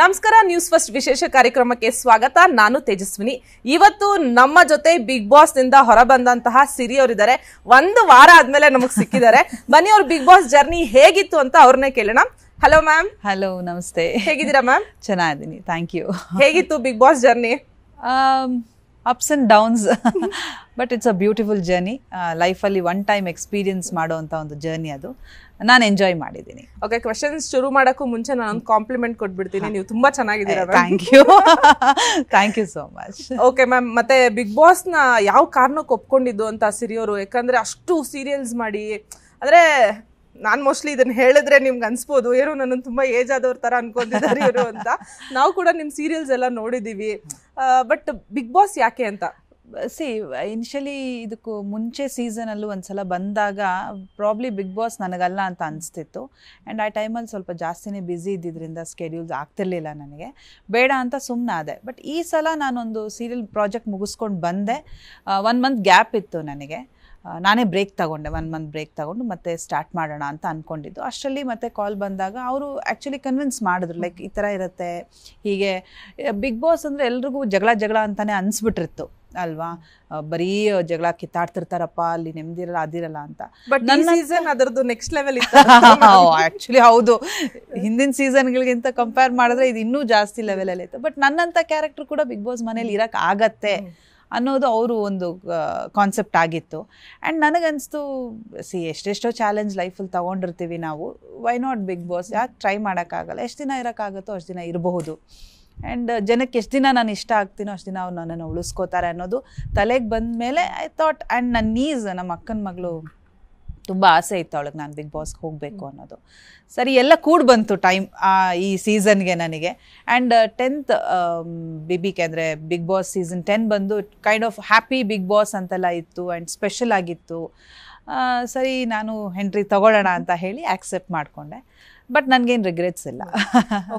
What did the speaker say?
ನಮಸ್ಕಾರ news first ವಿಶೇಷ ಕಾರ್ಯಕ್ರಮಕ್ಕೆ ಸ್ವಾಗತ ನಾನು ತೇಜಸ್ವಿನಿ ಇವತ್ತು ನಮ್ಮ ಜೊತೆ ಬಿಗ್ ಬಾಸ್ ನಿಂದ ಹೊರ ಬಂದಂತಹ ಸಿರಿಯವರಿದ್ದಾರೆ ಒಂದು ವಾರ ಆದ್ಮೇಲೆ ನಮಗ್ ಸಿಕ್ಕಿದ್ದಾರೆ ಬನ್ನಿ ಅವ್ರ ಬಿಗ್ ಬಾಸ್ ಜರ್ನಿ ಹೇಗಿತ್ತು ಅಂತ ಅವ್ರನ್ನೇ ಕೇಳೋಣ ಹಲೋ ಮ್ಯಾಮ್ ಹಲೋ ನಮಸ್ತೆ ಹೇಗಿದ್ದೀರಾ ಮ್ಯಾಮ್ ಚೆನ್ನಾಗಿದ್ದೀನಿ ಥ್ಯಾಂಕ್ ಯು ಹೇಗಿತ್ತು Bigg Boss journey ups and downs but it's a beautiful journey ಲೈಫಲ್ಲಿ ಒನ್ ಟೈಮ್ ಎಕ್ಸ್ಪೀರಿಯನ್ಸ್ ಮಾಡುವಂಥ ಒಂದು ಜರ್ನಿ ಅದು ನಾನು ಎಂಜಾಯ್ ಮಾಡಿದ್ದೀನಿ ಓಕೆ ಕ್ವೆಶನ್ಸ್ ಶುರು ಮಾಡೋಕ್ಕೂ ಮುಂಚೆ ನಾನೊಂದು ಕಾಂಪ್ಲಿಮೆಂಟ್ ಕೊಟ್ಬಿಡ್ತೀನಿ ನೀವು ತುಂಬ ಚೆನ್ನಾಗಿದ್ದೀರಾ thank you thank you so much okay ma'am ಮತ್ತೆ ಬಿಗ್ ಬಾಸ್ನ ಯಾವ ಕಾರಣಕ್ಕೆ ಒಪ್ಕೊಂಡಿದ್ದು ಅಂತ ಸಿರಿಯೋರು ಯಾಕಂದರೆ ಅಷ್ಟು ಸೀರಿಯಲ್ಸ್ ಮಾಡಿ ಅಂದರೆ ನಾನು ಮೋಸ್ಟ್ಲಿ ಇದನ್ನು ಹೇಳಿದ್ರೆ ನಿಮ್ಗೆ ಅನಿಸ್ಬೋದು ಏನೋ ನನ್ನನ್ನು ತುಂಬ ಏಜ್ ಆದವ್ರ ಥರ ಅನ್ಕೊಂಡಿದ್ದಾರೆ ಇವರು ಅಂತ ನಾವು ಕೂಡ ನಿಮ್ಮ ಸೀರಿಯಲ್ಸ್ ಎಲ್ಲ ನೋಡಿದ್ದೀವಿ ಬಟ್ ಬಿಗ್ ಬಾಸ್ ಯಾಕೆ ಅಂತ ಸಿ ಇನಿಷಿಯಲಿ ಇದಕ್ಕೂ ಮುಂಚೆ ಸೀಸನಲ್ಲೂ ಒಂದು ಸಲ ಬಂದಾಗ ಪ್ರಾಬ್ಲಿ ಬಿಗ್ ಬಾಸ್ ನನಗಲ್ಲ ಅಂತ ಅನಿಸ್ತಿತ್ತು ಆ್ಯಂಡ್ ಆ ಟೈಮಲ್ಲಿ ಸ್ವಲ್ಪ ಜಾಸ್ತಿನೇ ಬ್ಯುಸಿ ಇದ್ದಿದ್ದರಿಂದ ಸ್ಕೆಡ್ಯೂಲ್ಸ್ ಆಗ್ತಿರ್ಲಿಲ್ಲ ನನಗೆ ಬೇಡ ಅಂತ ಸುಮ್ಮನೆ ಆದೆ ಬಟ್ ಈ ಸಲ ನಾನೊಂದು ಸೀರಿಯಲ್ ಪ್ರಾಜೆಕ್ಟ್ ಮುಗಿಸ್ಕೊಂಡು ಬಂದೆ ಒನ್ ಮಂತ್ ಗ್ಯಾಪ್ ಇತ್ತು ನನಗೆ ನಾನೇ ಬ್ರೇಕ್ ತಗೊಂಡೆ ಒನ್ ಮಂತ್ ಬ್ರೇಕ್ ತಗೊಂಡು ಮತ್ತೆ ಸ್ಟಾರ್ಟ್ ಮಾಡೋಣ ಅಂತ ಅನ್ಕೊಂಡಿದ್ದು ಅಷ್ಟರಲ್ಲಿ ಮತ್ತೆ ಕಾಲ್ ಬಂದಾಗ ಅವರು ಆಕ್ಚುಲಿ ಕನ್ವಿನ್ಸ್ ಮಾಡಿದ್ರು ಲೈಕ್ ಈ ಥರ ಇರುತ್ತೆ ಹೀಗೆ ಬಿಗ್ ಬಾಸ್ ಅಂದ್ರೆ ಎಲ್ರಿಗೂ ಜಗಳ ಜಗಳ ಅಂತಲೇ ಅನಿಸ್ಬಿಟ್ಟಿತ್ತು ಅಲ್ವಾ ಬರೀ ಜಗಳ ಕಿತ್ತಾಡ್ತಿರ್ತಾರಪ್ಪ ಅಲ್ಲಿ ನೆಮ್ಮದಿರಲ್ಲ ಅದಿರಲ್ಲ ಅಂತ ಬಟ್ ನನ್ನ ಸೀಸನ್ ಅದರದ್ದು ನೆಕ್ಸ್ಟ್ ಲೆವೆಲ್ ಆ್ಯಕ್ಚುಲಿ ಹೌದು ಹಿಂದಿನ ಸೀಸನ್ಗಳಿಗಿಂತ ಕಂಪೇರ್ ಮಾಡಿದ್ರೆ ಇದು ಇನ್ನೂ ಜಾಸ್ತಿ ಲೆವೆಲಲ್ಲಿ ಇತ್ತು ಬಟ್ ನನ್ನಂಥ ಕ್ಯಾರೆಕ್ಟರ್ ಕೂಡ ಬಿಗ್ ಬಾಸ್ ಮನೇಲಿ ಇರೋಕ್ಕಾಗತ್ತೆ ಆಗತ್ತೆ ಅನ್ನೋದು ಅವರು ಒಂದು ಕಾನ್ಸೆಪ್ಟ್ ಆಗಿತ್ತು ಆ್ಯಂಡ್ ನನಗನ್ನಿಸ್ತು ಸಿ ಎಷ್ಟೆಷ್ಟೋ ಚಾಲೆಂಜ್ ಲೈಫಲ್ಲಿ ತೊಗೊಂಡಿರ್ತೀವಿ ನಾವು ವೈ ನಾಟ್ ಬಿಗ್ ಬಾಸ್ ಯಾಕೆ ಟ್ರೈ ಮಾಡೋಕ್ಕಾಗಲ್ಲ ಎಷ್ಟು ದಿನ ಇರೋಕ್ಕಾಗುತ್ತೋ ಅಷ್ಟು ದಿನ ಇರಬಹುದು ಆ್ಯಂಡ್ ಜನಕ್ಕೆ ಎಷ್ಟು ದಿನ ನಾನು ಇಷ್ಟ ಆಗ್ತೀನೋ ಅಷ್ಟು ದಿನ ಅವ್ರು ನನ್ನನ್ನು ಉಳಿಸ್ಕೋತಾರೆ ಅನ್ನೋದು ತಲೆಗೆ ಬಂದ ಮೇಲೆ ಐ ಥಾಟ್ ಆ್ಯಂಡ್ ನನ್ನ ನೀಸ್ ನಮ್ಮ ಅಕ್ಕನ ಮಗಳು ತುಂಬ ಆಸೆ ಇತ್ತು ಅವಳಿಗೆ ನಾನು ಬಿಗ್ ಬಾಸ್ಗೆ ಹೋಗಬೇಕು ಅನ್ನೋದು ಸರಿ ಎಲ್ಲ ಕೂಡ ಬಂತು ಟೈಮ್ ಈ ಸೀಸನ್ಗೆ ನನಗೆ and tenth uh, um, B K ಅಂದರೆ ಬಿಗ್ ಬಾಸ್ ಸೀಸನ್ ಟೆನ್ ಬಂದು kind of happy Bigg Boss ಅಂತೆಲ್ಲ ಇತ್ತು ಆ್ಯಂಡ್ ಸ್ಪೆಷಲ್ ಆಗಿತ್ತು ಸರಿ ನಾನು ಹೆಂಟ್ರಿ ತಗೊಳ್ಳೋಣ ಅಂತ ಹೇಳಿ ಆ್ಯಕ್ಸೆಪ್ಟ್ ಮಾಡಿಕೊಂಡೆ ಬಟ್ ನನಗೇನು ರಿಗ್ರೆಟ್ಸ್ ಇಲ್ಲ